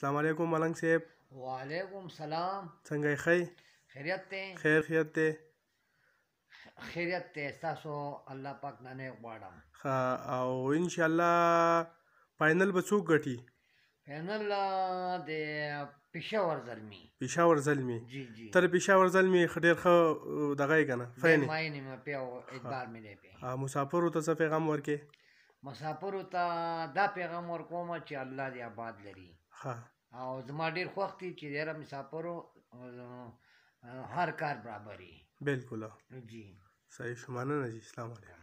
السلام علیکم ملنګ صاحب وعلیکم سلام څنګه ښه خیریت ته خیر خیریت ته خیریت ته تاسو الله پاک نه غواړم ها او ان شاء الله فائنل به څوک غټي فائنل د پېښور زلمی پېښور زلمی جی جی تر پېښور زلمی خډیر خو دغه کنه فینې ماینه ما پیو اعتبار مې نه پی مسافر ته څه پیغام ورکې مسافرو ته دا پیغام ورکوم چې الله دې آباد لري او زما ډیر خوښ دي چې ډیر مسافرو هر کار برابري بالکل جی صحیح شمانه نه اسلام علیکم